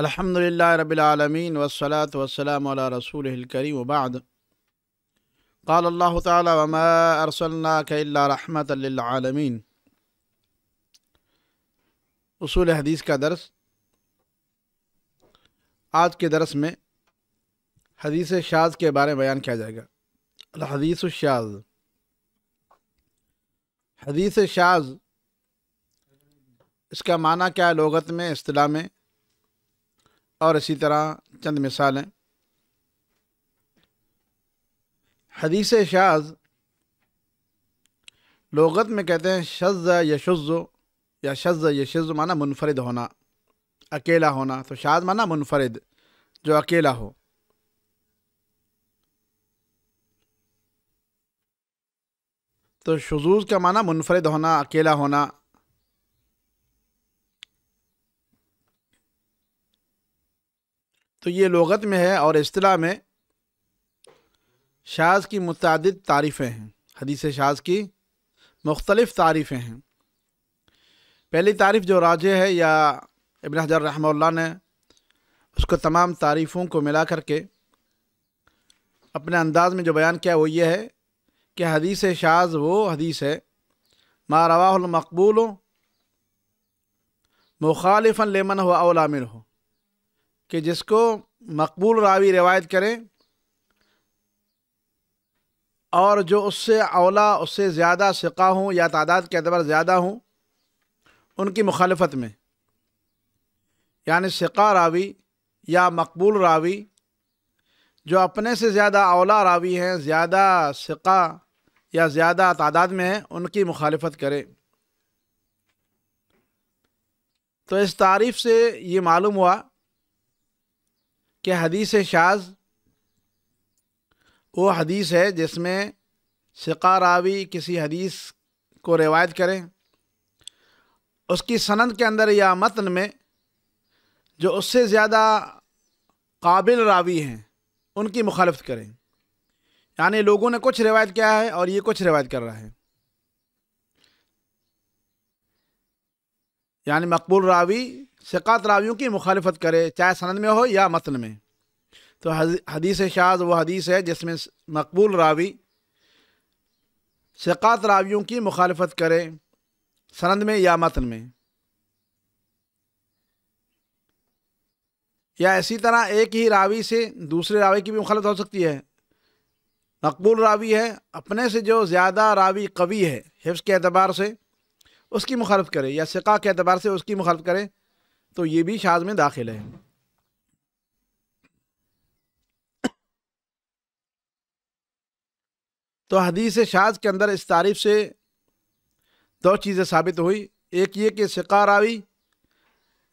अलहमदिल्ला रबालमीन वसलात वसलाम रसूल करीम वबाद قال الله تعالى وما أرسلناك إلا رحمة للعالمين उसूल हदीस का दर्स आज के दरस में हदीस शाज के बारे में बयान किया जाएगा हदीस शाज हदीस शाज इसका माना क्या है लोगत में अतलाह में और इसी तरह चंद मिसालें हदीस शाज लोगत में कहते हैं शज़ यशुज़ या शज़ यशुज़ माना मुनफरद होना अकेला होना तो शाज माना मुनफरद जो अकेला हो तो शजूज़ का माना मुनफरद होना अकेला होना तो ये लगत में है और अतलाह में शाज की मुतद तारीफ़ें हैं हदीस शाज की मुख्तलफ़ तारीफ़ें हैं पहली तारीफ़ जो राजे है या इबन हजर रहमल्ला ने उसको तमाम तारीफ़ों को मिला करके अपने अंदाज में जो बयान किया वो ये है कि हदीस शाज वो हदीस है मा रवामकबूल हो मुखालफन लेमन हो अवलामिन हो कि जिसको मकबूल रावी रिवायत करें और जो उससे अवला उससे ज़्यादा सिका हों या तादाद के अतबार ज़्यादा हों उनकी मुखालफत में यानि सिका रावी या मकबूल रावी जो अपने से ज़्यादा अवला रावी हैं ज़्यादा सिका या ज़्यादा तादाद में हैं उनकी मुखालफत करें तो इस तारीफ़ से ये मालूम हुआ कि हदीस शाज वो हदीस है जिसमें शिकारावी किसी हदीस को रिवायत करें उसकी सनद के अंदर या मतन में जो उससे ज़्यादा काबिल रावी हैं उनकी मुखालफत करें यानी लोगों ने कुछ रिवायत किया है और ये कुछ रिवायत कर रहा है यानि मकबूल रावी शिकात रावियों की मुखालफत करे चाहे सनद में हो या मतन में तो हदीस शाज वह हदीस है जिसमें मकबूल रावी शिकात रावियों की मुखालफत करे सनद में या मतन में या इसी तरह एक ही रावी से दूसरे रावी की भी मुखालत हो सकती है मकबूल रावी है अपने से जो ज़्यादा रावी कवि है हिफ्स के अतबार से उसकी मुखालफ करे या सिका के अतबार से उसकी मुखालफ करे तो ये भी शाज में दाखिल है तो हदीस शाज के अंदर इस तारीफ से दो चीज़ें साबित हुई एक ये कि सिका रावी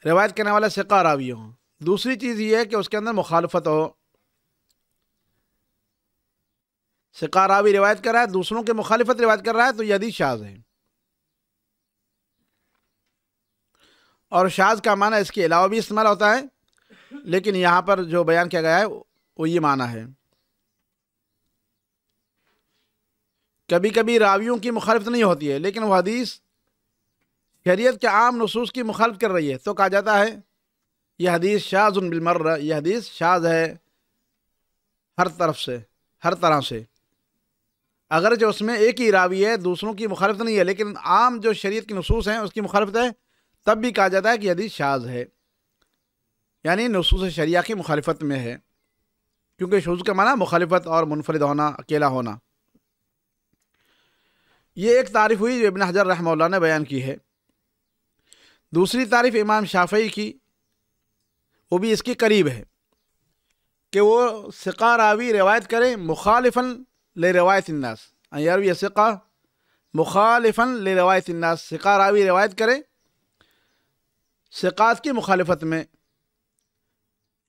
रिवायत करने वाला सिका रावी हो दूसरी चीज़ ये है कि उसके अंदर मुखालफत हो सिका रावी रिवायत कर रहा है दूसरों के मुखालफत रिवायत कर रहा है तो यदि शाज है और शाज का माना इसके अलावा भी इस्तेमाल होता है लेकिन यहाँ पर जो बयान किया गया है वो ये माना है कभी कभी रावियों की मुखालफत नहीं होती है लेकिन वह हदीस शरीयत के आम नसूस की मुखालफ कर रही है तो कहा जाता है यह हदीस शाज बिलमर यह हदीस शाज है हर तरफ से हर तरह से अगर जो उसमें एक ही रावी है दूसरों की मुखालफत नहीं है लेकिन आम जो शरीयत के नसूस हैं उसकी मुखालफत है तब भी कहा जाता है कि यदि शाज है यानी नसूस शरिया की मुखालफत में है क्योंकि शुज का माना मुखालफत और मुनफरद होना अकेला होना ये एक तारीफ़ हुई जो इबन हजर रहमल्ला ने बयान की है दूसरी तारीफ इमाम शाफई की वो भी इसके करीब है कि वो सिका रावी रवायत करें मुखालफन ले रवायत इन्नास अरवी सिका मुखालफन ले रवायत इन्नास सिका रावी रवायत करें सिकात की मुखालफत में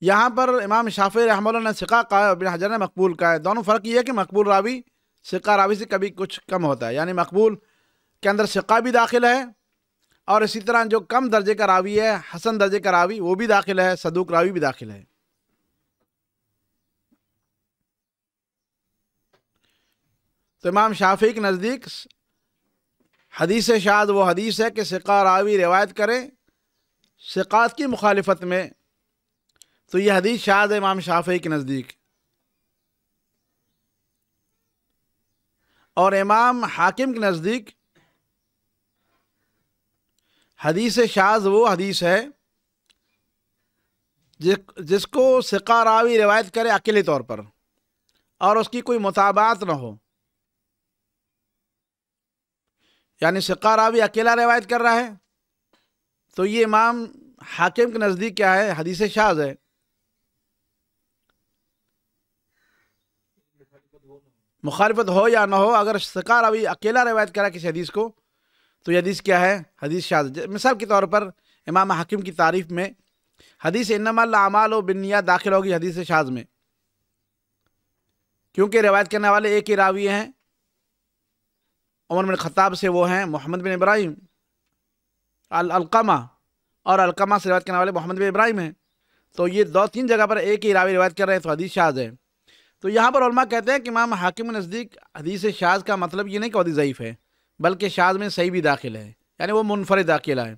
यहाँ पर इमाम शाफी रहमल ने सिका का है और बिन हजर ने मकबूल का है दोनों फ़र्क ये है कि मकबूल रावी सिका रावी से कभी कुछ कम होता है यानी मकबूल के अंदर सिका भी दाखिल है और इसी तरह जो कम दर्जे का रावी है हसन दर्जे का रावी वो भी दाखिल है सदूक रावी भी दाखिल है तो इमाम शाफी के नज़दीक हदीस शाद वो हदीस है कि सिका रावी रिवायत करें शिकात की मुखालफत में तो यह हदीस शाज इमाम शाफी के नज़दीक और इमाम हाकिम के नज़दीक हदीस शाज वो हदीस है जिसको सिका रावी रिवायत करे अकेले तौर पर और उसकी कोई मुताबात ना हो यानी सिका रावी अकेला रिवायत कर रहा है तो ये इमाम हाकिम के नज़दीक क्या है हदीस शाज है मुखालफत हो या ना हो अगर सकार अभी अकेला रवायत करा किसी हदीस को तो ये हदीस क्या है हदीस शाज मिसाल के तौर पर इमाम हाकिम की तारीफ़ में हदीस इनमाल बिनिया दाखिल होगी हदीस शाज में क्योंकि रवायत करने वाले एक ही रावी हैं उमर बिन ख़ताब से वो हैं मोहम्मद बिन इब्राहिम अलकमा और अलकमा से रवायत करने वाले मोहम्मद बिन इब्राहिम हैं तो ये दो तीन जगह पर एक ही रावी रवायत कर रहे हैं तो हदीस शाज है तो यहाँ पर उलमा कहते हैं कि इमाम हाकिम नज़दीक हदीस शाज का मतलब ये नहीं कि हदीस ज़यीफ़ है बल्कि शाज में सही भी दाखिल है यानी वो मुनफरद दाखिल है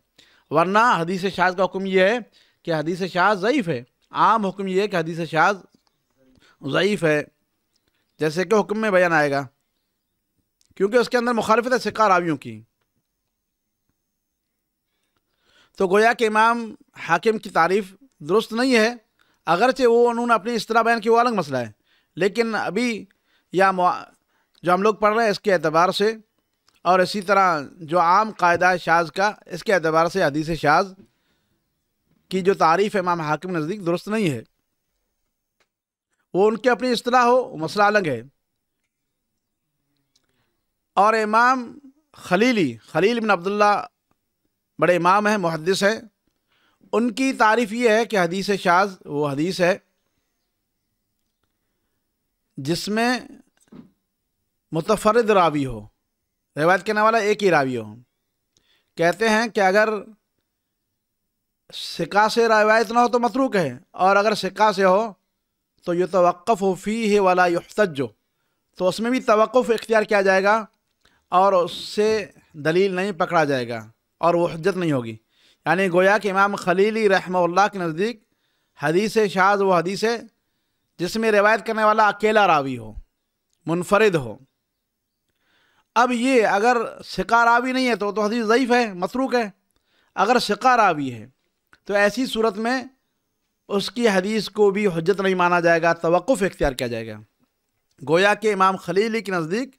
वरना हदीस शाज का हुक्म ये है कि हदीस शाज ज़यीफ़ है आम हुक्म ये है कि हदीस शाज ज़यीफ़ है जैसे कि हुक्म में बयान आएगा क्योंकि उसके अंदर मुखालफत है सिक्का रावियों की तो गोया कि इमाम हाकिम की तारीफ़ दुरुस्त नहीं है अगरचे वो उन्होंने अपनी इस तरह बयान किया वो अलग मसला है लेकिन अभी या जो हम लोग पढ़ रहे हैं इसके अतबार से और इसी तरह जो आम कायदा शाज का इसके अतबार से हदीस शाज की जो तारीफ़ है इमाम हाकिम नज़दीक दुरुस्त नहीं है वो उनकी अपनी असलाह हो मसला अलग है और इमाम खलीली खलील बिन अब्दुल्ला बड़े इमाम हैं मुहदस हैं उनकी तारीफ़ ये है कि हदीस शाज वो हदीस है जिसमें मुतफरद रावी हो रिवायत कहने वाला एक ही रावी हो कहते हैं कि अगर सिका से रवायत ना हो तो मतरूक है और अगर सिका से हो तो ये तोफ़ फ़ी है वाला युफ्तजो तो उसमें भी तवक़ इख्तियार किया जाएगा और उससे दलील नहीं पकड़ा जाएगा और वो हजत नहीं होगी यानी गोया कि इमाम खलीली रहमल्ला के नज़दीक हदीस शाज वो हदीस है जिसमें रिवायत करने वाला अकेला रावी हो मुनफरद हो अब ये अगर शिका रावी नहीं है तो तो हदीस ज़यीफ़ है मसरूक है अगर शिका रावी है तो ऐसी सूरत में उसकी हदीस को भी हजत नहीं माना जाएगा तोफ़ इख्तियार किया जाएगा गोया के इमाम खलीली के नज़दीक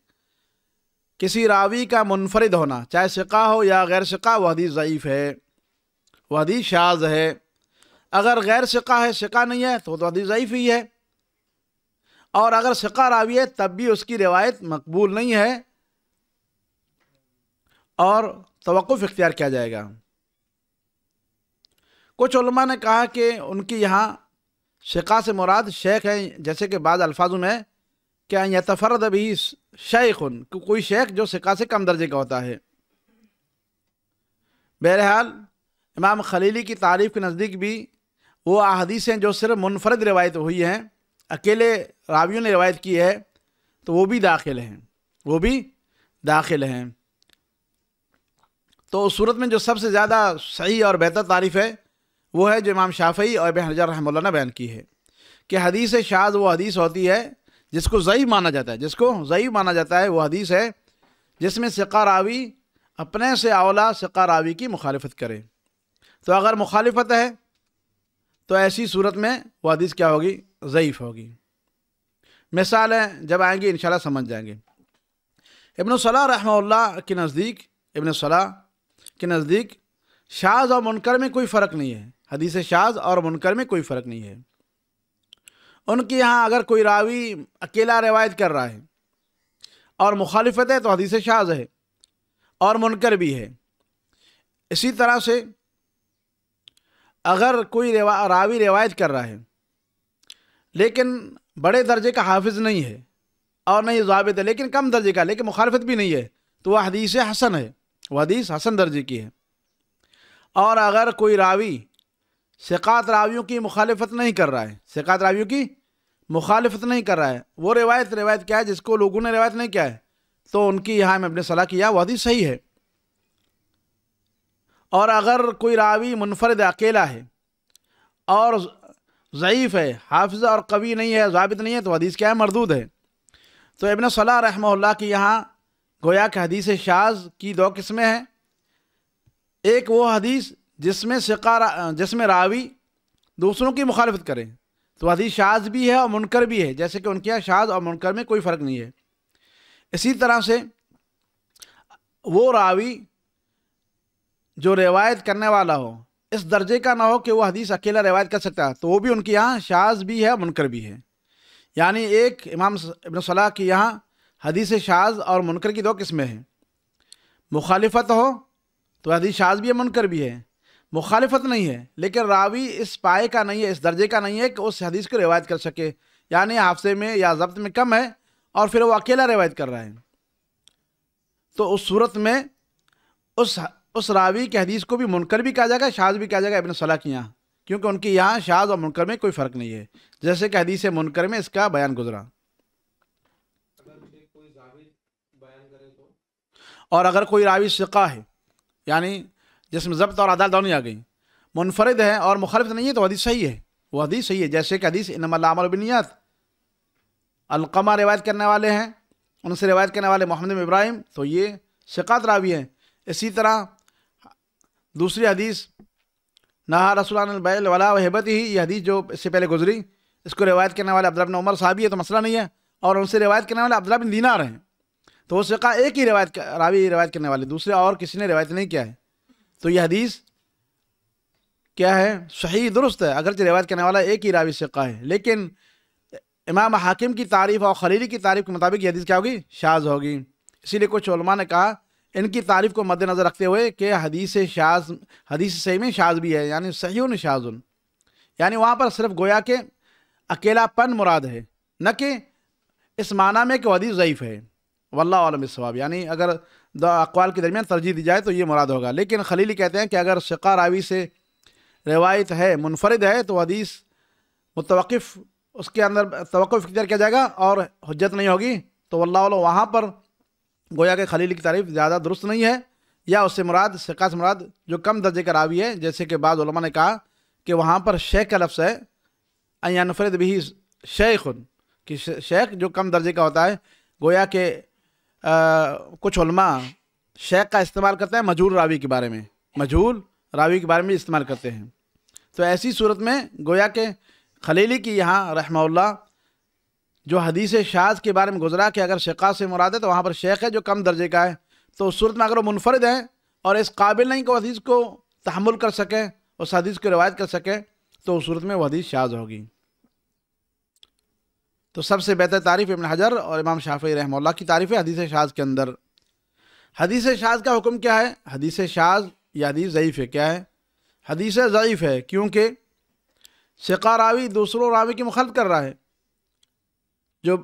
किसी रावी का मुनफरद होना चाहे शिका हो या गैर शिका वह हदीस ज़यीफ़ है वह हदीस शाज है अगर गैर शिका है शिका नहीं है तो, तो हदीस ज़यीफ़ ही है और अगर शिका रावी है तब भी उसकी रिवायत मकबूल नहीं है और तवक़ इख्तियार किया जाएगा कुछ ने कहा कि उनकी यहाँ शिका से मुराद शेख हैं जैसे कि बाद अल्फाजों में क्या यतफरद भी शेखन कोई शेख जो सिका से कम दर्जे का होता है बहरहाल इमाम खलीली की तारीफ़ के नज़दीक भी वो अहदीस हैं जो सिर्फ मुनफरद रवायत हुई हैं अकेले रावियों ने रवायत की है तो वो भी दाखिल हैं वो भी दाखिल हैं तो उस सूरत में जो सबसे ज़्यादा सही और बेहतर तारीफ़ है वो है जो इमाम शाफी और बहन हजर ने बयान की है कि हदीस शाज वो हदीस होती है जिसको जई माना जाता है जिसको जई माना जाता है वह हदीस है जिसमें सिका रावी अपने से अवला सिका रावी की मुखालफत करे तो अगर मुखालफत है तो ऐसी सूरत में वह हदीस क्या होगी ज़यीफ़ होगी मिसाल है जब आएंगे इन समझ जाएंगे इबन सलाह रहमल्ला के नज़दीक इबन सलाह के नज़दीक शाज और मुनकर में कोई फ़र्क नहीं है हदीस शाज और मुनकर में कोई फ़र्क नहीं है उनके यहाँ अगर कोई रावी अकेला रवायत कर रहा है और मुखालफत है तो हदीस शाज है और मुनकर भी है इसी तरह से अगर कोई रिवा रावी रिवायत कर रहा है लेकिन बड़े दर्जे का हाफिज नहीं है और नहीं जवाबित है लेकिन कम दर्जे का लेकिन मुखालफत भी नहीं है तो वह हदीस हसन है वह हदीस हसन दर्जे की है और अगर कोई रावी सिकात रावियों की मुखालफत नहीं कर रहा है सिकात रावियों की मुखालफत नहीं कर रहा है वो रिवायत रिवायत क्या है जिसको लोगों ने रिवायत नहीं किया है तो उनकी यहाँ में अपने सलाह किया वह हदीस सही है और अगर कोई रावी मुनफरद अकेला है और ज़यीफ़ है हाफिज़ और कवि नहीं है जबित नहीं है तो हदीस क्या है मरदूद है तो इबन सलाह रहमल्ला की यहाँ गोया के हदीस शाज की दो किस्में हैं एक वो हदीस जिसमें शिकार जिसमें रावी दूसरों की मुखालफत करें तो हदीस शाज भी है और मुनकर भी है जैसे कि उनके यहाँ शाज और मुनकर में कोई फ़र्क नहीं है इसी तरह से वो रावी जो रिवायत करने वाला हो इस दर्जे का ना हो कि वो हदीस अकेला रिवायत कर सकता है तो वो भी उनके यहाँ शाज भी है मुनकर भी है यानी एक इमाम इबन सलाह की यहाँ हदीस शाज और मुनकर की दो किस्में हैं मुखालफत हो तो हदीस शाज भी है मुनकर भी है मुखालफत नहीं है लेकिन रावी इस पाए का नहीं है इस दर्जे का नहीं है कि उस हदीस को रिवायत कर सके यानी हाफसे में या जब्त में कम है और फिर वो अकेला रिवायत कर रहा है तो उस सूरत में उस उस रावी के हदीस को भी मुनकर भी कहा जाएगा शाज भी कहा जाएगा इबन सलाह के यहाँ क्योंकि उनके यहाँ शाज और मुनकर में कोई फ़र्क नहीं है जैसे कि हदीस मुनकर में इसका बयान गुजरा और अगर कोई रावी शिका है यानी जिसमें जब्त और अदाल दोनों आ गई मुनफरद है और मुखालफ तो नहीं है तो हदीस सही है वो हदीस सही है जैसे कि हदीस इनमलामरबिनियात अलकमा रिवायत करने वाले हैं उनसे रिवायत करने वाले मोहम्मद इब्राहिम तो ये शिकात रावी है इसी तरह दूसरी हदीस नहा रसुल्बैल वाला वहबत ही ये हदीस जो इससे पहले गुजरी इसको रिवायत करने वाले अब्दुल उमर साहबी है तो मसला नहीं है और उनसे रिवायत करने वाले अब्दुल दीनार हैं तो वो शिका एक ही रिवायत रावी रिवायत करने वाले दूसरे और किसी ने रिवायत नहीं किया है तो यह हदीस क्या है सही दुरुस्त है अगरचे रिवायत करने वाला एक ही रावी सिक्का है लेकिन इमाम हाकिम की तारीफ़ और खलीली की तारीफ़ के मुताबिक यह हदीस क्या होगी शाज होगी इसीलिए कुछ उलमा ने कहा इनकी तारीफ़ को मद्देनज़र रखते हुए कि हदीस शाज हदीस सही में शाज भी है यानी सही उन यानी वहाँ पर सिर्फ गोया के अकेलापन मुराद है न कि इस माना में कि हदीस ज़यीफ़ है वल्ला आलम सवाब यानी अगर अकवाल के दरमियान तरजीह दी जाए तो ये मुराद होगा लेकिन खलीली कहते हैं कि अगर शक़ा रावी से रिवायत है मुनफरद है तो हदीस मुतवक़ उसके अंदर तो इख्तियार किया जाएगा और हजत नहीं होगी तो अल्लाह वहाँ पर गोया के खलील की तारीफ ज़्यादा दुरुस्त नहीं है या उससे मुराद से मुराद जो कम दर्जे का रावी है जैसे कि बाद ने कहा कि वहाँ पर शेख का लफ्स है अनफरद भी शेख कि शेख जो कम दर्जे का होता है गोया के कुछ उलमा शेख का इस्तेमाल करते हैं मजहूर रावी के बारे में मजहूर रावी के बारे में इस्तेमाल करते हैं तो ऐसी सूरत में गोया के खलीली की यहाँ रहमल्ला जो हदीस शाज के बारे में गुजरा कि अगर शेखा से मुराद है तो वहाँ पर शेख है जो कम दर्जे का है तो उस सूरत में अगर वो मुनफरद हैं और इस काबिल नहीं को हदीस को तहमुल कर सकें उस हदीस को रिवायत कर सकें तो उस सूरत में वह हदीस शाज होगी तो सबसे बेहतर तारीफ़ इबन हजर और इमाम शाफी रहमल्ला की तारीफ़ हदीस शाज के अंदर हदीस शाज का हुक्म क्या है हदीस शाज या हदीस ज़यीफ़ है क्या है हदीस ज़यीफ़ है क्योंकि शिका रावी दूसरों रावी की मुखल कर रहा है जो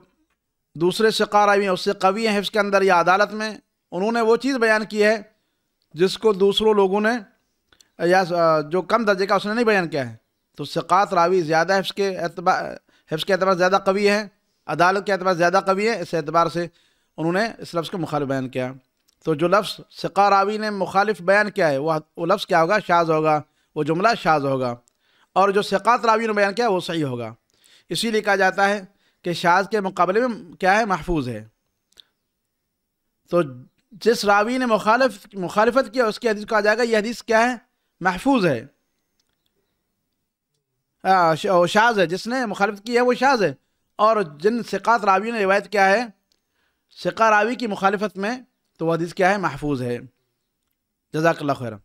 दूसरे शिका रावी उससे कवि हैं उसके अंदर या अदालत में उन्होंने वो चीज़ बयान की है जिसको दूसरों लोगों ने या जो कम दर्जे का उसने नहीं बयान किया है तो सिकात रावी ज़्यादा है उसके हिफ्स के अतबार ज़्यादा कवी है अदालत के अतबार ज़्यादा कवी है इस एतबार से उन्होंने इस लफ्ज़ को मुखालिफ बयान किया तो जो लफ्ज़ सिका रावी ने मुखालिफ बयान किया है वह वो लफ्ज़ क्या होगा शाज होगा वो जुमला शाज होगा और जो सिकात रावी ने बयान किया वो सही होगा इसीलिए कहा जाता है कि शाज के मुकाबले में क्या है महफूज है तो जिस रावी ने मुखालफ मुखालफत किया उसकी हदीस कहा जाएगा यह हदीस क्या है महफूज है हाँ, शाज है जिसने मुखालफत की है वो शाज है और जिन सिकात रावी ने रिवायत किया है सिका रावी की मुखालफत में तो वह हदीस क्या है महफूज है जजाकल्ला खैर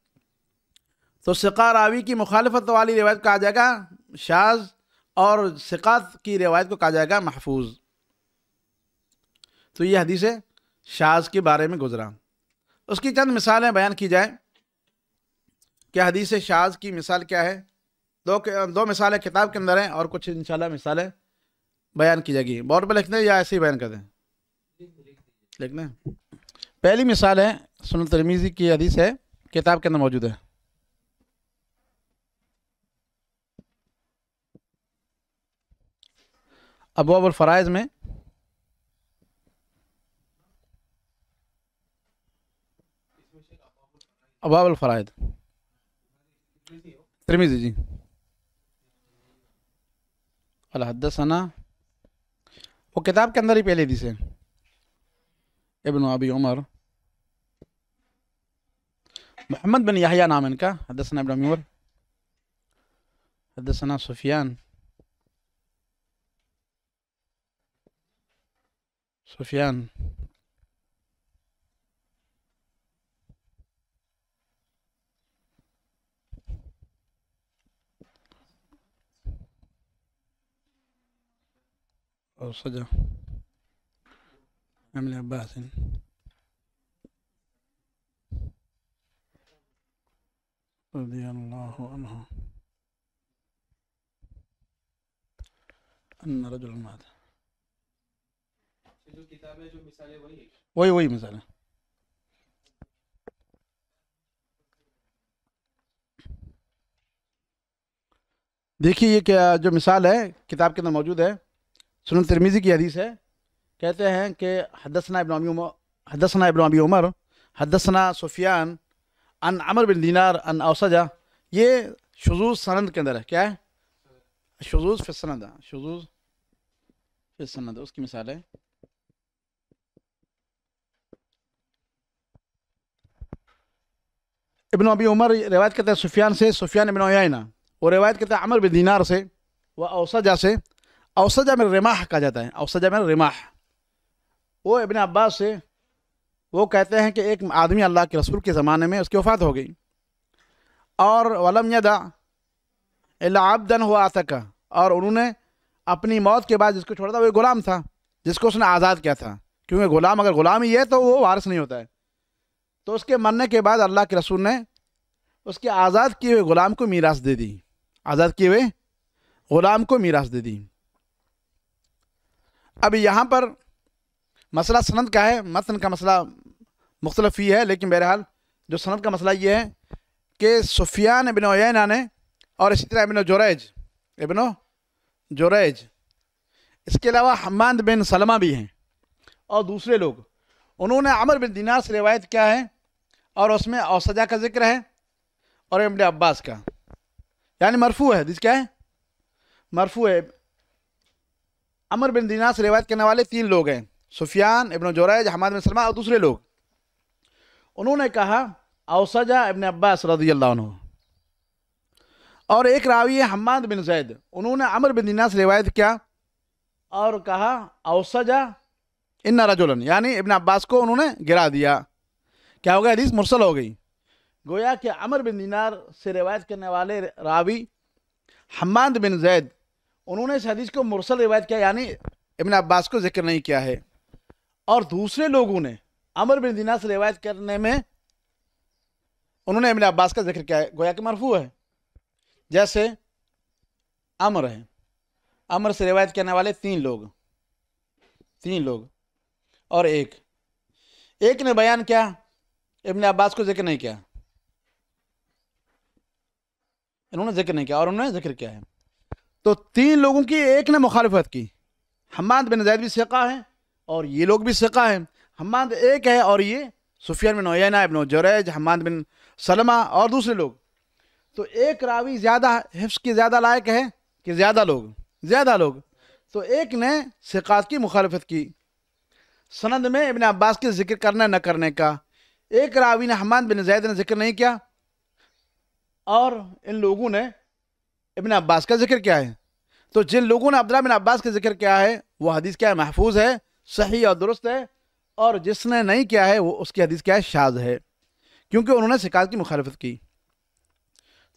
तो सिका रावी की मुखालफत वाली रिवायत कहा जाएगा शाज और सिकात की रिवायत को कहा जाएगा महफूज तो ये हदीस है शाज के बारे में गुजरा उसकी चंद मिसालें बयान की जाए क्या हदीस शाज की मिसाल क्या है दो दो मिसालें किताब के अंदर हैं और कुछ इंशाल्लाह मिसालें बयान की जाएगी बोर्ड पर लिख दें या ऐसे ही बयान कर दें लिख दें पहली मिसाल है सुन तरमीज़ी की हदीस है किताब के अंदर मौजूद है अबूबल फ़राइज़ में अबाबल फ़राइज़ त्रिमीज़ी जी قال حدثنا وكتاب كان के अंदर ही पहले दिसे इबन अबी محمد بن يحيى نعم إنك حدثنا ابن عمر حدثنا سفيان سفيان أو صدى أم لها رضي الله عنه أن رجل مات وي وي مثلا है देखिए ये क्या जो मिसाल है किताब के अंदर सुन तिरमिज़ी की हदीस है कहते हैं कि हदसना इबन हदसना इबन उमर हदसना सुफियान अन अमर बिन दीनार अन अवसजा ये शजूज सनंद के अंदर है क्या है शजूज फिसनद हाँ। शजूज फिसनद उसकी मिसाल है इबन अबी उमर रिवायत करते हैं सुफियान से सुफियान इबन उयाना वो रिवायत करते हैं अमर बिन दीनार से व अवसजा से अवसजा में रिमाह कहा जाता है अवसजा में रिमाह वो इबन अब्बास से वो कहते हैं कि एक आदमी अल्लाह के रसूल के ज़माने में उसकी वफ़ात हो गई और वलम यदा अब्दन हुआ तक और उन्होंने अपनी मौत के बाद जिसको छोड़ा था वो गुलाम था जिसको उसने आज़ाद किया था क्योंकि गुलाम अगर गुलाम ही है तो वो वारस नहीं होता है तो उसके मरने के बाद अल्लाह के रसूल ने उसके आज़ाद किए हुए गुलाम को मीरास दे दी आज़ाद किए हुए गुलाम को मीरास दे दी अब यहाँ पर मसला सनद का है मतन का मसला मुख्तलफ ही है लेकिन बहरहाल जो सनद का मसला ये है कि सुफियान इबन ओना ने और इसी तरह इबिन जोरेज इबन जोरेज इसके अलावा हमाद बिन सलमा भी हैं और दूसरे लोग उन्होंने अमर बिन दिनार से रिवायत किया है और उसमें औसजा का जिक्र है और इबन अब्बास का यानी मरफू है जिस क्या है मरफू है अमर बिन दिनार से रिवायत करने वाले तीन लोग हैं सुफियान इबन जोरेज हमाद बिन सलमा और दूसरे लोग उन्होंने कहा अवसजा इबन अब्बास रदी अल्लाह और एक रावी है हमाद बिन जैद उन्होंने अमर बिन दिनार से रिवायत किया और कहा अवसजा इन रजोलन यानी इबन अब्बास को उन्होंने गिरा दिया क्या हो गया हदीस मुरसल हो गई गोया कि अमर बिन दिनार से रिवायत करने वाले रावी हमाद बिन जैद उन्होंने इस हदीस को मुरसल रिवायत किया यानी इबन अब्बास को जिक्र नहीं किया है और दूसरे लोगों ने अमर बिन दिना से रिवायत करने में उन्होंने इबन अब्बास का जिक्र किया है गोया कि मरफू है जैसे अमर है अमर से रिवायत करने वाले तीन लोग तीन लोग और एक एक ने बयान किया इबन अब्बास को जिक्र नहीं किया इन्होंने जिक्र नहीं किया और उन्होंने जिक्र किया है तो तीन लोगों की एक ने मुखालफत की हमाद बिन जैद भी सिका है और ये लोग भी सिका है हमाद एक है और ये सुफियान बिन ओयना इबन जरेज हमाद बिन सलमा और दूसरे लोग तो एक रावी ज़्यादा हिफ्स की ज़्यादा लायक है कि ज़्यादा लोग ज़्यादा लोग तो एक ने सिकात की मुखालफत की सनद में इबन अब्बास के जिक्र करना न करने का एक रावी ने हमाद बिन जैद ने जिक्र नहीं किया और इन लोगों ने इबन अब्बास का जिक्र क्या है तो जिन लोगों ने अब्दुल्ला बिन अब्बास का जिक्र किया है वो हदीस क्या है महफूज है सही और दुरुस्त है और जिसने नहीं किया है वो उसकी हदीस क्या है शाज है क्योंकि उन्होंने शिकायत की मुखालफत की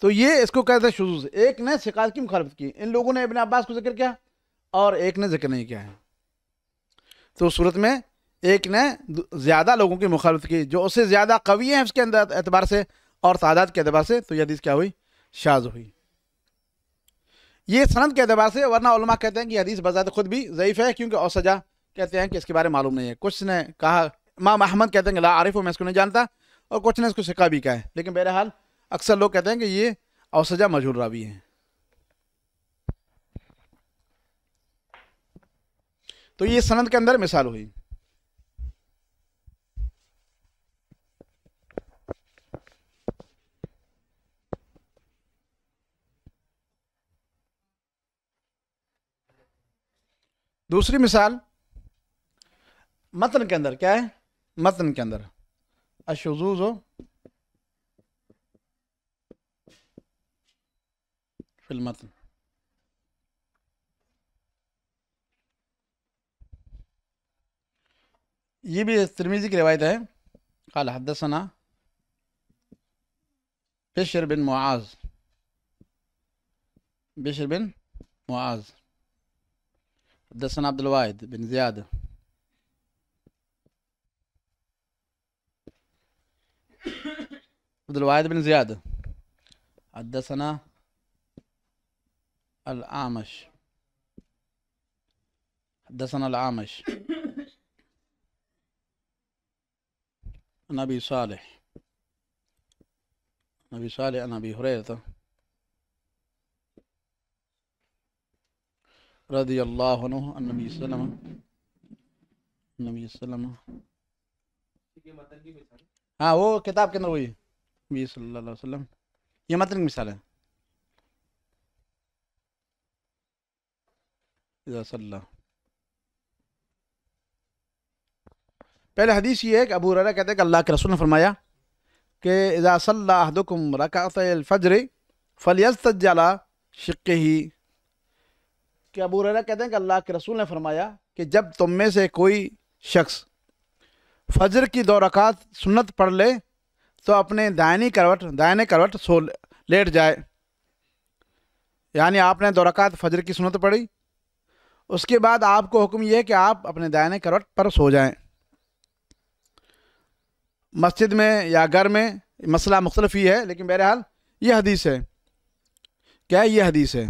तो ये इसको कहते हैं शुजूज एक ने शिकायत की मुखालफत की इन लोगों ने इबन अब्बास को जिक्र किया और एक ने जिक्र नहीं किया है तो सूरत में एक ने ज़्यादा लोगों की मुखालफत की जो उससे ज़्यादा कवि हैं उसके अंदर एतबार से और तादाद के अतबार से तो यह हदीस क्या हुई शाज हुई ये सनद के अतबार से वरना उलमा कहते हैं कि हदीस बजात खुद भी ज़यीफ़ है क्योंकि औसजा कहते हैं कि इसके बारे में मालूम नहीं है कुछ ने कहा माँ महमद कहते हैं कि ला आरिफ मैं इसको नहीं जानता और कुछ ने इसको सिका भी कहा है लेकिन बहरहाल अक्सर लोग कहते हैं कि ये औसजा मजहूर रावी है तो ये सनद के अंदर मिसाल हुई दूसरी मिसाल मतन के अंदर क्या है मतन के अंदर अशुजूज हो फिल मतन ये भी तिरमीजी की रिवायत है खाल हदसना बिशर बिन मुआज़ बिशर बिन मुआज़ دسن عبد الواحد بن زيادة عبد الواحد بن زيادة حدثنا الأعمش حدثنا الأعمش عن أبي صالح أبي صالح عن أبي هريرة रदी अल्लाह नबी सलम नबी सलम हाँ वो किताब के अंदर वही नबी सल्लल्लाहु अलैहि वसल्लम ये मतन मतलब मिसाल है पहले हदीस ये है कि अबू ररा कहते हैं कि अल्लाह के रसूल ने फरमाया कि इज़ा सल्ला अहदुकुम रकात फजर फलियस्तजला शिक्के ही कि अबू रैरा कहते हैं कि अल्लाह के रसूल ने फरमाया कि जब तुम में से कोई शख्स फजर की दो रकात सुन्नत पढ़ ले तो अपने दायनी करवट दायने करवट सो लेट जाए यानी आपने दो रकात फजर की सुन्नत पढ़ी उसके बाद आपको हुक्म यह है कि आप अपने दायने करवट पर सो जाएं मस्जिद में या घर में मसला मुख्तलफ ही है लेकिन बहरहाल यह हदीस है क्या ये हदीस है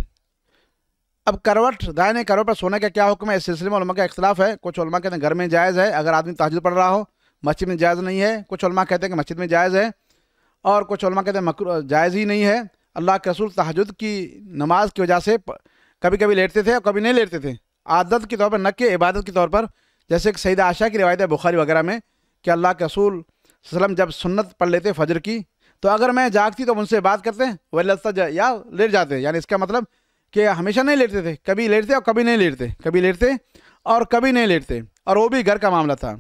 अब करवट दाएँ करवट पर सोने का क्या हुक्म है इस सिलसिले में उलमा का इख्तलाफ है कुछ उलमा कहते हैं घर में जायज़ है अगर आदमी ताजुद पढ़ रहा हो मस्जिद में जायज़ नहीं है कुछ उलमा कहते हैं कि मस्जिद में जायज़ है और कुछ उलमा कहते हैं मकर जायज़ ही नहीं है अल्लाह के रसूल तहजद की नमाज की वजह से कभी कभी लेटते थे और कभी नहीं लेटते थे आदत के तौर पर न के इबादत के तौर पर जैसे कि सईद आशा की रिवायत है बुखारी वगैरह में कि अल्लाह के रसूल वसलम जब सुन्नत पढ़ लेते फजर की तो अगर मैं जागती तो उनसे बात करते वह लता या लेट जाते यानी इसका मतलब कि हमेशा नहीं लेटते थे कभी लेटते और कभी नहीं लेटते कभी लेटते और कभी नहीं लेटते और वो भी घर का मामला था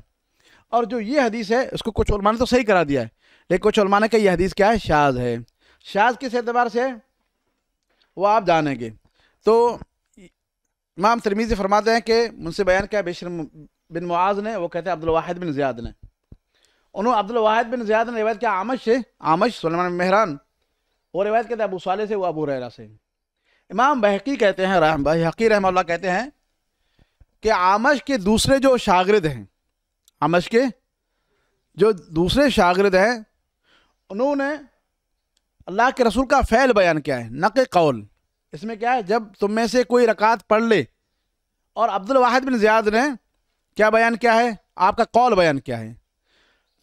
और जो ये हदीस है उसको कुछ उलमा ने तो सही करा दिया है लेकिन कुछ उलमा ने कहा यह हदीस क्या है शाज है शाज किस एतबार से है वो आप जानेंगे तो इमाम तरमीज़ फरमाते हैं कि मुझसे बयान क्या बेशर बिन मुआज ने वो कहते हैं अब्दुलवाहिद बिन ज़ियाद ने उन्होंने अब्दुलवाहिद बिन ज़ियाद ने रिवायत किया आमश से आमश सलमान मेहरान वो रिवायत कहते हैं अबू साले से वो अबू रहरा से इमाम बहकी कहते हैं राम बहकी कहते हैं कि आमश के दूसरे जो शागिद हैं आमश के जो दूसरे शागिद हैं उन्होंने अल्लाह के रसूल का फ़ैल बयान किया है नक कौल इसमें क्या है जब तुम में से कोई रकात पढ़ ले और अब्दुल वाहिद बिन ज़ियाद ने क्या बयान किया है आपका कौल बयान किया है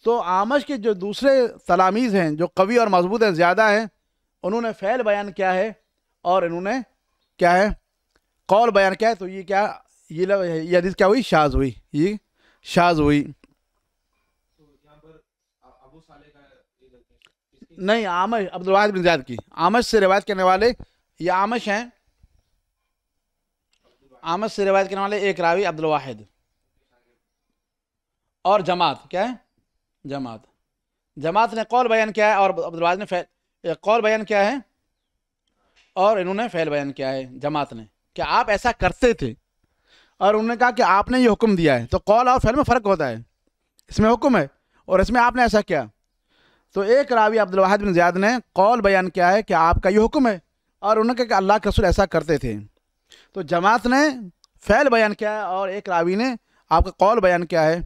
तो आमश के जो दूसरे तलामीज़ हैं जो कवि और मजबूत हैं ज़्यादा हैं उन्होंने फ़ैल बयान किया है और इन्होंने क्या है कौल बयान क्या है तो ये क्या ये लग, ये हदीस क्या हुई शाज हुई ये शाज हुई नहीं आमश अब्दुलवाद बिन जाद की आमश से रिवायत करने वाले ये आमश हैं आमश से रिवायत करने वाले एक रावी अब्दुल वाहिद और जमात क्या है जमात जमात ने कौल बयान किया है और अब्दुलवाद ने फैल कौल बयान किया है और इन्होंने फैल बयान किया है जमात ने कि आप ऐसा करते थे और उन्होंने कहा कि आपने ये हुक्म दिया है तो कॉल और फैल में फ़र्क होता है इसमें हुक्म है और इसमें आपने ऐसा किया तो एक रावी अब्दुल वाहिद बिन ज़ियाद ने कॉल बयान किया है कि आपका ये हुक्म है और उन्होंने कहा कि अल्लाह के रसूल ऐसा करते थे तो जमात ने फैल बयान किया है और एक रावी ने आपका कॉल बयान किया है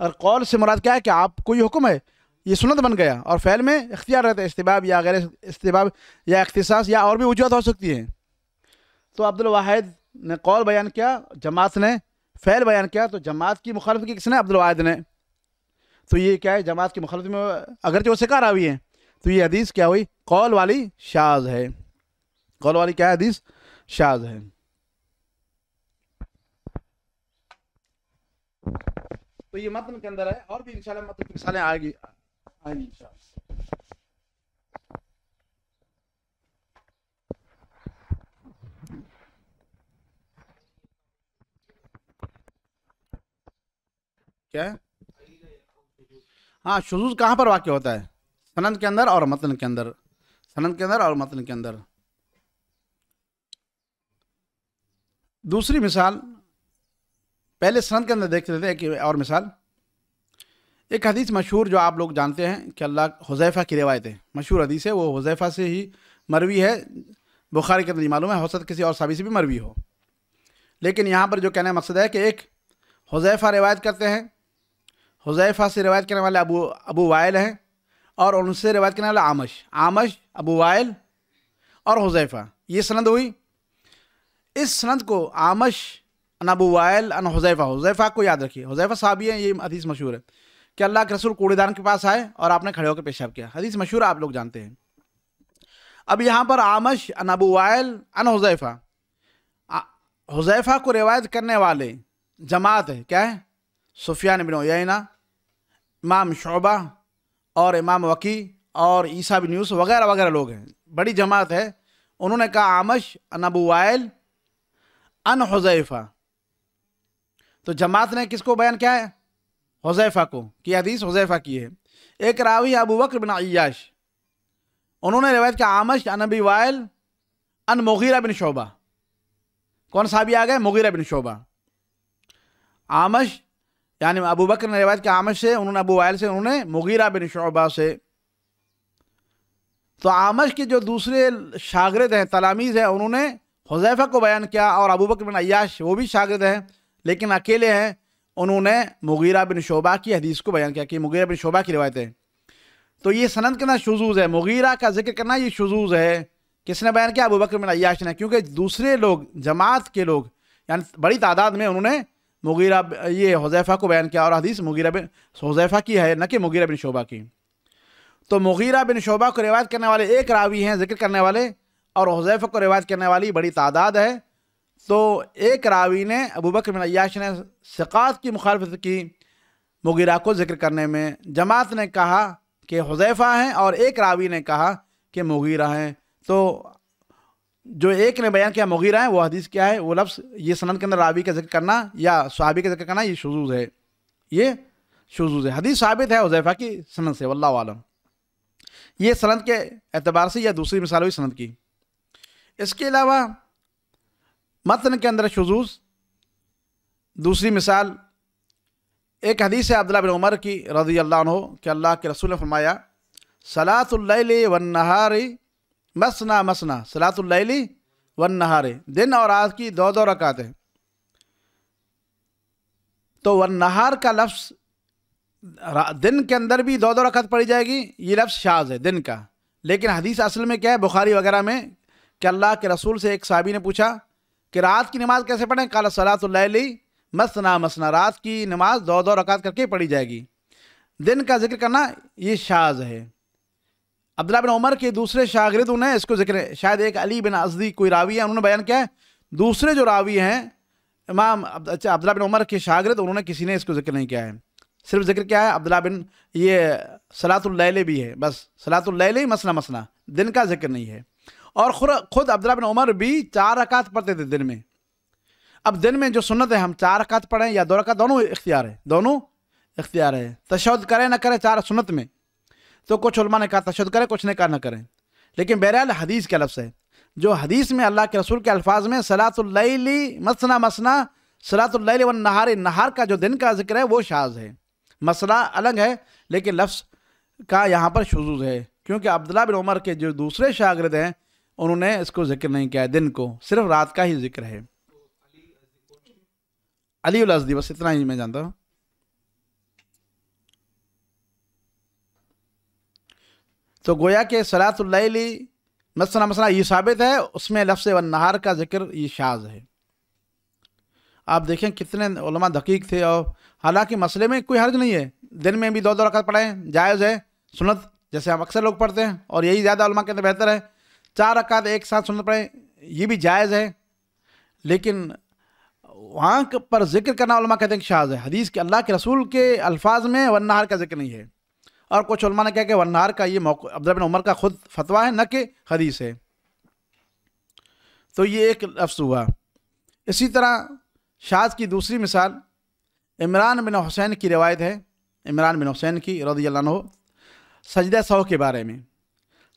और कॉल से मुराद क्या है कि आपको ये हुक्म है ये सुनत बन गया और फ़ैल में इख्तियार रहता है इसतबाब या गैर इस्तेबाब या अख्तसास या और भी वजूहत हो सकती हैं तो अब्दुल वाहिद ने कौल बयान किया जमात ने फ़ैल बयान किया तो जमात की मुखालफ की किसने अब्दुल वाहिद ने तो ये क्या है जमात की मुखालफ में अगर जो शिकार आ हुई है तो ये हदीस क्या हुई कौल वाली शाज है कौल वाली क्या हदीस शाज है तो ये मतन के अंदर है और भी इंशाल्लाह मतलब मिसालें आएगी shots. क्या हाँ शुजूज कहाँ पर वाक्य होता है सनंद के अंदर और मतन के अंदर सनंद के अंदर और मतन के अंदर दूसरी मिसाल पहले सनंद के अंदर देखते थे कि और मिसाल एक हदीस मशहूर जो आप लोग जानते हैं कि अल्लाह हुजैफ़ा की रिवायत है मशहूर हदीस है वो हुजैफ़ा से ही मरवी है बुखारी के नहीं मालूम है हो सकता किसी और साबी से भी मरवी हो लेकिन यहाँ पर जो कहने का मकसद है कि एक हुजैफ़ा रिवायत करते हैं हुजैफ़ा से रिवायत करने वाले अबू अबू वायल हैं और उनसे रिवायत करने वाला आमश आमश अबू वायल और हुजैफ़ा ये सनद हुई इस सनद को आमश अन अबू वायल अन हुजैफ़ा हुजैफ़ा को याद रखिए हुजैफ़ा साहबी हैं ये हदीस मशहूर है कि अल्लाह के रसूल कूड़ेदान के पास आए और आपने खड़े होकर पेशाब किया हदीस मशहूर आप लोग जानते हैं अब यहाँ पर आमश अन अबू वायल अन हुजैफ़ा हुजैफ़ा को रिवायत करने वाले जमात है क्या है सुफियान बिन उयना इमाम शोबा और इमाम वकी और ईसा बिन यूस वगैरह वगैरह लोग हैं बड़ी जमात है उन्होंने कहा आमश अन अबू वायल अन हुजैफ़ा तो जमात ने किसको बयान किया है हुजैफा को कि हदीस हुजैफा की है एक रावी अबू बकर बिन अयाश उन्होंने रिवायत किया आमश अनबी वायल अन मुगीरा बिन शोबा कौन साहबी आ गए मुगीरा बिन शोबा आमश यानी अबू बकर ने रिवायत किया आमश से उन्होंने अबू वायल से उन्होंने मुगीरा बिन शोबा से तो आमश के जो दूसरे शागिरद हैं तलामीज़ हैं उन्होंने हुजैफा को बयान किया और अबू बकर बिन अयाश वो भी शागिरद हैं लेकिन अकेले हैं उन्होंने मुगीरा बिन शोबा की हदीस को बयान किया कि मुगीरा बिन शोबा की रिवायत है तो ये सनत करना शुजूज़ है मुगीरा का जिक्र करना ये शुजूज़ है किसने बयान किया अबू बकर बिन अयाश ने क्योंकि दूसरे लोग जमात के लोग यानी बड़ी तादाद में उन्होंने मुगीरा ये हुजैफा को बयान किया और हदीस मुगीरा बिन हुजैफा की है न कि मुगीरा बिन शोबा की तो मुगीरा बिन शोबा को रिवायत करने वाले एक रावी हैं जिक्र करने वाले और हुजैफा को रिवायत करने वाली बड़ी तादाद है तो एक रावी ने अबू बकर ने सक़ात की मुखालफत की मुगिरा को जिक्र करने में जमात ने कहा कि हुजैफ़ा हैं और एक रावी ने कहा कि मुगीरा हैं तो जो एक ने बयान किया मुगीरा है वो हदीस क्या है वो लफ्स ये सनद के अंदर रावी का जिक्र करना या सहाबी का जिक्र करना ये शजूज़ है ये शजूज़ है हदीस साबित है हुजैफ़ा की सनद से वल्ला आलम ये सनद के एतबार से या दूसरी मिसाल हुई सनद की इसके अलावा मतन के अंदर शजूज दूसरी मिसाल एक हदीस है अब्दुल्ला बिन उमर की रजी अल्लाह के अल्लाह के रसूल ने फरमाया सलातुल्ल वन नहारी मसना मसना सलातुल्ल वन नहारे दिन और रात की दो दो है तो वन नहार का लफ्स दिन के अंदर भी दो दो रकात पड़ी जाएगी ये लफ्स शाज है दिन का लेकिन हदीस असल में क्या है बुखारी वगैरह में कि अल्लाह के रसूल से एक साहबी ने पूछा कि रात की नमाज कैसे पढ़ें काला सलातुल्लैली मसना मसना रात की नमाज दो दो रकात करके पढ़ी जाएगी दिन का जिक्र करना ये शाज है अब्दुल्ला बिन उमर के दूसरे शागिर्द उन्हें इसको जिक्र शायद एक अली बिन अजदी कोई रावी है उन्होंने बयान किया है दूसरे जो रावी हैं इमाम अच्छा अब्दुल्ला बिन उमर के शागिर्द उन्होंने किसी ने इसको जिक्र नहीं किया है सिर्फ जिक्र क्या है अब्दुल्ला बिन ये सलातुल्लैले भी है बस सलातुल्लैले मसना मसना दिन का जिक्र नहीं है और खुद अब्दुल्ला बिन उमर भी चार रकात पढ़ते थे दिन में अब दिन में जो सुन्नत है हम चार रकात पढ़ें या दो रकात दोनों इख्तियार है दोनों इख्तियार है तशद करें ना करें चार सुनत में तो कुछ उलमा ने कहा तशद करें कुछ ने कहा ना करें लेकिन बहरहाल हदीस का लफ्ज़ है जो हदीस में अल्लाह के रसूल के अल्फाज में सलातुल्लैली मसना मसना सलातुल्लैली व नहार नहार का जो दिन का जिक्र है वो शाज है मसला अलग है लेकिन लफ्स का यहाँ पर शजूज है क्योंकि अब्दुल्ला बिन उमर के जो दूसरे शागिर्द हैं उन्होंने इसको जिक्र नहीं किया दिन को सिर्फ रात का ही जिक्र है अली उल अजदी बस इतना ही मैं जानता हूँ तो गोया के सलातुल्लैली मसला मसला ये साबित है उसमें लफ्स व नहार का जिक्र ये शाज है आप देखें कितने उलमा दकीक थे और हालांकि मसले में कोई हर्ज नहीं है दिन में भी दो दो रकत पढ़ें जायज़ है सुनत जैसे हम अक्सर लोग पढ़ते हैं और यही ज़्यादा उलमा के अंदर बेहतर है चार अकात एक साथ सुनना पड़े ये भी जायज़ है लेकिन वहाँ पर जिक्र करना उलमा कहते हैं कि शाज है हदीस के अल्लाह के रसूल के अल्फाज में वन्नाहार का जिक्र नहीं है और कुछ उलमा ने कहा कि वन्नाहार का ये मौक़ अब्दुल उमर का खुद फतवा है न कि हदीस है तो ये एक लफ्स हुआ इसी तरह शाज की दूसरी मिसाल इमरान बिन हुसैन की रिवायत है इमरान बिन हुसैन की रदी सजद सौ के बारे में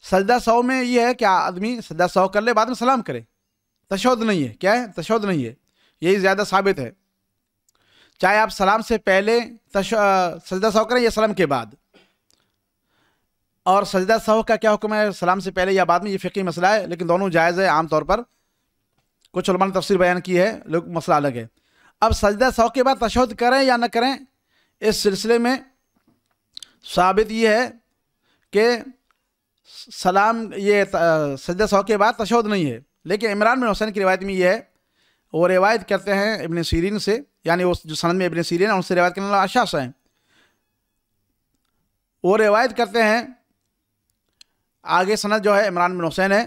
सजदा सौ में ये है कि आदमी सजदा सौ कर ले बाद में सलाम करे तशद नहीं है क्या है तशद नहीं है यही ज़्यादा साबित है चाहे आप सलाम से पहले तश सजदा सौ करें या सलाम के बाद और सजदा सौ का क्या हुक्म है सलाम से पहले या बाद में ये फ़िकी मसला है लेकिन दोनों जायज़ है आमतौर पर कुछ ने तफसर बयान की है लोग मसला अलग है अब सजदा सौ के बाद तशद करें या न करें इस सिलसिले में साबित ये है कि सलाम ये सजदा सौ के बाद तशद नहीं है लेकिन इमरान बिन हुसैन की रिवायत में यह है वो रिवायत करते हैं इबन सीरीन से यानी वो जो सनद में इबन सीरीन है उनसे रिवायत करने वाला अशास हैं वो रिवायत करते हैं आगे सनद जो है इमरान बिन हुसैन है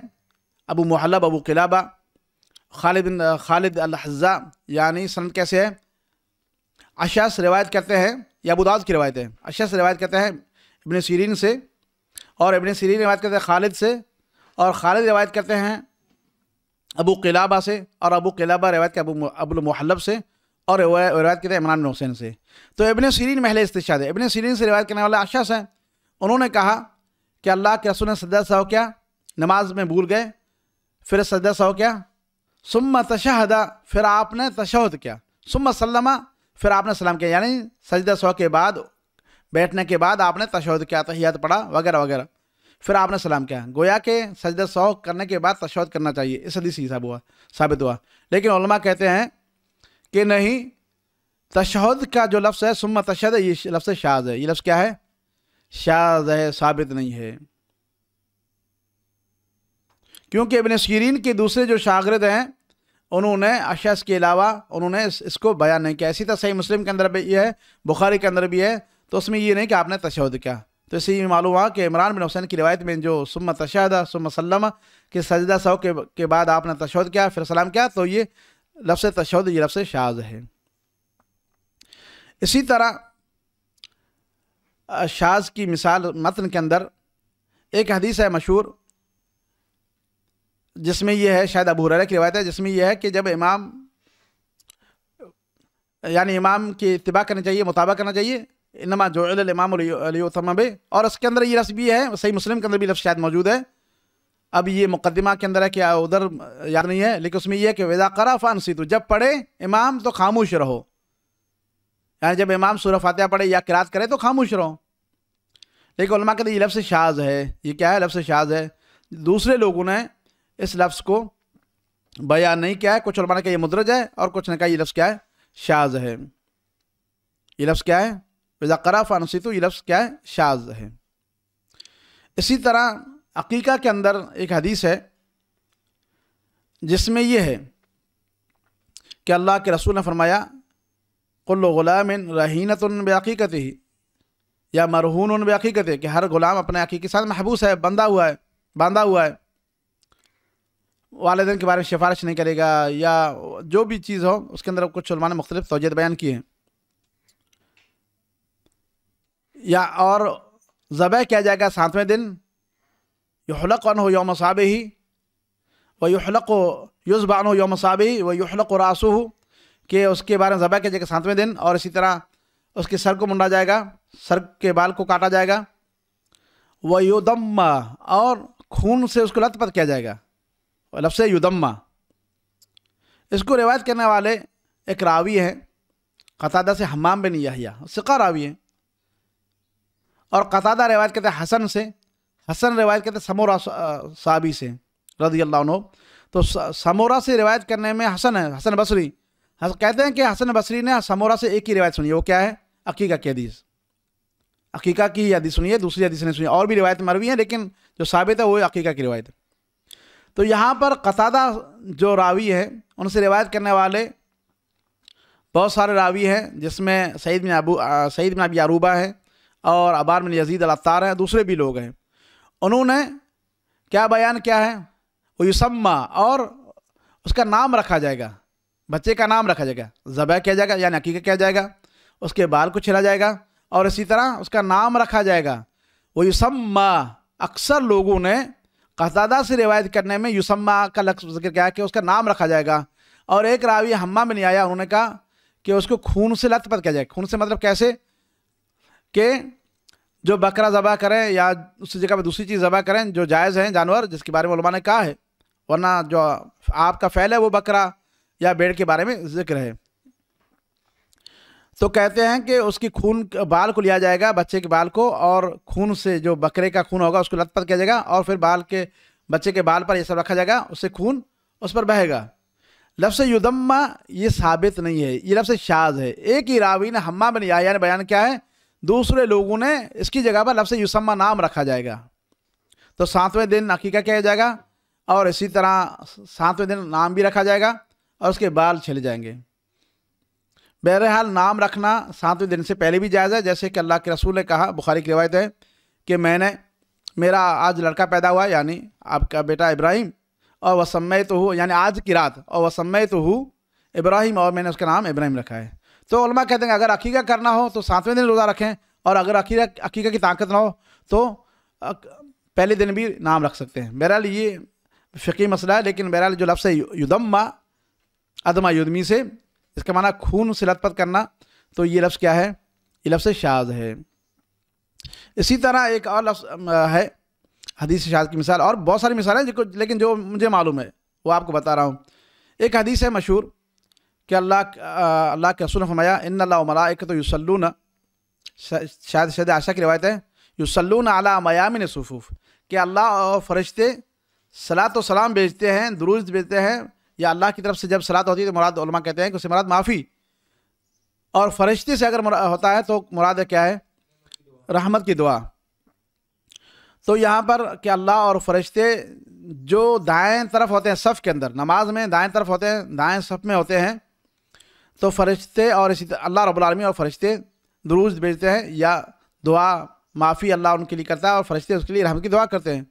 अबू महलब अबू किलाबा खालिद बिन खालिद अलहज़ा यानी सनद कैसे है अशास रिवायत करते हैं या अबूदाद की रिवायत है अशास रिवायत करते हैं इबन सीरीन से और इबन सीरी रिवायत करते हैं खालिद से और खालिद रिवायत करते हैं अबू किलाबा से और अबू किलाबा रिवायत के अबू अबुलमहलब से और रिवायत करते हैं इमरान हुसैन से तो इबन सीरीन महल इस्तशाद है इबन सीरीन से रिवायत करने वाले अशस हैं उन्होंने कहा कि अल्लाह के रसूल सदा सा क्या नमाज में भूल गए फिर सदा साहु क्या सुम तशहदा फिर आपने तशहद किया सुम सलमा फिर आपने सलाम किया यानी सजदा सौ के बाद बैठने के बाद आपने तशद क्या तहियात पढ़ा वगैरह वगैरह फिर आपने सलाम किया गोया के सजद सौ करने के बाद तशद करना चाहिए इस हदीस ही साहब हुआ साबित हुआ लेकिन कहते हैं कि नहीं तशद का जो लफ्ज़ है सुम तशद ये लफ्ज़ शाज है ये लफ्ज़ क्या है शाज है साबित नहीं है क्योंकि इबन सीरीन के दूसरे जो शागिर्द हैं उन्होंने अशस के अलावा उन्होंने इसको बयान नहीं किया इसी तरह सही मुस्लिम के अंदर भी ये है बुखारी के अंदर भी है तो उसमें ये नहीं कि आपने तशद किया तो इसे ये मालूम हुआ कि इमरान बिन हुसैन की रिवायत में जो सुम तशद सुम सलम के सजदा सौ के, के बाद आपने तशद किया फिर सलाम किया तो ये लफ्स तशद ये लफ्स शाज है इसी तरह शाज की मिसाल मतन के अंदर एक हदीस है मशहूर जिसमें यह है शायद अबू हर की रवायत है जिसमें यह है कि जब इमाम यानी इमाम की इतबा करनी चाहिए मुताबा करना चाहिए इनमा जो इमाम अलीतम बे और उसके अंदर ये रस भी है सही मुस्लिम के अंदर भी लफ्स शायद मौजूद है अब ये मुकदमा के अंदर है क्या उधर याद नहीं है लेकिन उसमें यह है कि वेदा करा फ़ान सीतु जब पढ़े इमाम तो खामोश रहो यानी जब इमाम सूर फातह पढ़े या किरात करे तो खामोश रहो लेकिन उलमा कहते ये लफ्स शाज है ये क्या है लफ्स शाज है दूसरे लोगों ने इस लफ्स को बयान नहीं किया है कुछ उलमा ने कहा यह मुदरज है और कुछ ने कहा यह लफ्स क्या है शाज है ये लफ्स क्या है वज़ाकरा फ़ानसित ये लफ्ज़ क्या है शाज है इसी तरह अकीका के अंदर एक हदीस है जिसमें यह है कि अल्लाह के रसूल ने फरमाया कुल्लो ग़ुलाम रहीनत बेअीकत ही या मरहून उन बेअीकत है कि हर ग़ुलाम अपने अकी के साथ महबूस है बंधा हुआ है बांधा हुआ है वालदेन के बारे में सिफारिश नहीं करेगा या जो भी चीज़ हो उसके अंदर कुछ ने मुख्तलिफ तोजियत बयान किए हैं या और ज़बह किया जाएगा सातवें दिन यहलकन हो योम साब ही व व युजबान हो योम साब ही व यहलक रासू कि उसके बारे में ज़बह किया जाएगा सातवें दिन और इसी तरह उसके सर को मुंडा जाएगा सर के बाल को काटा जाएगा व युदम्मा और खून से उसको लतपत किया जाएगा लफ्स युदम्मा इसको रिवायत करने वाले एक रावी हैं कतादा से हमाम बिन यहिया सिका रावी हैं और कतादा रिवायत कहते हैं हसन से हसन रिवायत कहते हैं समोरा साबी से रदी अल्लाह तो समोरा से रिवायत करने में हसन है हसन बसरी कहते हैं कि हसन बसरी ने समोरा से एक ही रिवायत सुनी वो क्या है अकीका की हदीस अकीका की हदीस सुनी है दूसरी हदीस ने सुनी और भी रिवायत मरवी है लेकिन जो साबित है वो अकीका की रिवायत है तो यहाँ पर कतादा जो रावी है उनसे रिवायत करने वाले बहुत सारे रावी हैं जिसमें सईद में अबू सईद में अबी अरूबा है और अबार में यजीद अलतार हैं दूसरे भी लोग हैं उन्होंने क्या बयान क्या है वो युसम्मा और उसका नाम रखा जाएगा बच्चे का नाम रखा जाएगा ज़बह किया जाएगा यानी हकीका किया जाएगा उसके बाल को छिला जाएगा और इसी तरह उसका नाम रखा जाएगा वो युसम्मा अक्सर लोगों ने कसदादा से रिवायत करने में युसम्मा का लक्ष्य जिक्र किया कि उसका नाम रखा जाएगा और एक रावी हम्मा में नहीं आया उन्होंने कहा कि उसको खून से लथपथ किया जाए खून से मतलब कैसे कि जो बकरा ज़बा करें या उस जगह पर दूसरी चीज़ ज़बा करें जो जायज़ हैं जानवर जिसके बारे में ने कहा है वरना जो आपका फैल है वो बकरा या बेड़ के बारे में जिक्र है तो कहते हैं कि उसकी खून बाल को लिया जाएगा बच्चे के बाल को और खून से जो बकरे का खून होगा उसको लतपत किया जाएगा और फिर बाल के बच्चे के बाल पर यह सब रखा जाएगा उससे खून उस पर बहेगा लफ्स युदम्मा ये साबित नहीं है ये लफ्स शाज है एक ही रावी ने हम्मा बन या ने बयान किया है दूसरे लोगों ने इसकी जगह पर लफ्स युसम्मा नाम रखा जाएगा तो सातवें दिन अकीका किया जाएगा और इसी तरह सातवें दिन नाम भी रखा जाएगा और उसके बाल छिल जाएंगे बहरहाल नाम रखना सातवें दिन से पहले भी जायज़ है जैसे कि अल्लाह के रसूल ने कहा बुखारी की रवायत है कि मैंने मेरा आज लड़का पैदा हुआ यानी आपका बेटा इब्राहिम और वसमय तो हूँ यानी आज की रात और वसमय तो हूँ इब्राहिम और मैंने उसका नाम इब्राहिम रखा है तो उलमा कहते हैं अगर अकीका करना हो तो सातवें दिन रोज़ा रखें और अगर अकीका अकीका की ताकत ना हो तो पहले दिन भी नाम रख सकते हैं बहरहाल ये फ़िकी मसला है लेकिन बहरहाल जो लफ्स है युदम्मा अदमा युदमी से इसका माना खून से लतपत करना तो ये लफ्ज़ क्या है ये लफ्स शाज है इसी तरह एक और लफ्स है हदीस शाज की मिसाल और बहुत सारी मिसालें लेकिन जो मुझे मालूम है वो आपको बता रहा हूँ एक हदीस है मशहूर कि अल्लाह अल्लाह के रसूल ने फरमाया इन मलाइक तो युसलून शायद शायद आशा की रवायत है युसलून अला मयामिन सफ़ूफ़ कि अल्लाह और फरिश्ते सलात सलाम भेजते हैं दुरुज भेजते हैं या अल्लाह की तरफ से जब सलात होती है तो मुराद कहते हैं कि उससे मुराद माफ़ी और फरिश्ते से अगर होता है तो मुराद क्या है रहमत की दुआ तो यहाँ पर कि अल्लाह और फरिश्ते जो दाएं तरफ होते हैं सफ़ के अंदर नमाज में दाएं तरफ होते हैं दाएं सफ़ में होते हैं तो फरिश्ते और इसी अल्लाह रबालमी और फरिश्ते दुरूज भेजते हैं या दुआ माफ़ी अल्लाह उनके लिए करता है और फरिश्ते उसके लिए रहम की दुआ करते हैं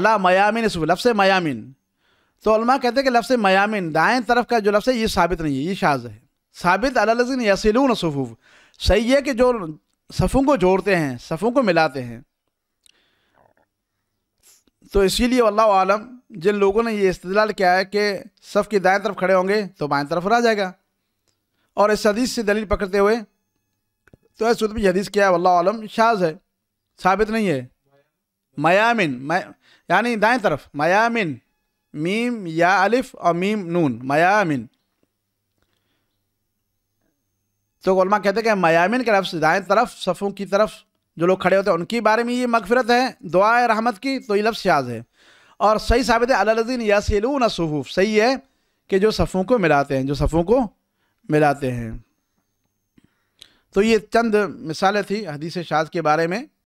अल्लाह मयामिन इस लफ्स मयामिन तो कहते हैं कि लफ्स मयामिन दाएँ तरफ का जो लफ्स है ये साबित नहीं है ये शाज है साबित अलजिन यसिलून सफ़ूफ सही है कि जो सफ़ों को जोड़ते हैं सफ़ों को मिलाते हैं तो इसीलिए अल्लाह आलम जिन लोगों ने ये इस्तलाल किया है कि सफ़ की दाएँ तरफ खड़े होंगे तो बाएँ तरफ रह जाएगा और इस हदीस से दलील पकड़ते हुए तो इस सूरत में हदीस क्या है वल्ला आलम शाज है साबित नहीं है मयामिन मै यानी दाएं तरफ मयामिन मीम या अलिफ और मीम नून मयामिन तो गोलमा कहते हैं कि मयामिन के लफ्स दाएं तरफ सफ़ों की तरफ जो लोग खड़े होते हैं उनकी बारे में ये मगफरत है दुआ रहमत की तो ये लफ्स शाज है और सही साबित है अलादीन यासिलून न सही है कि जो सफ़ों को मिलाते हैं जो सफ़ों को मिलाते हैं तो ये चंद मिसालें थी हदीस शाज के बारे में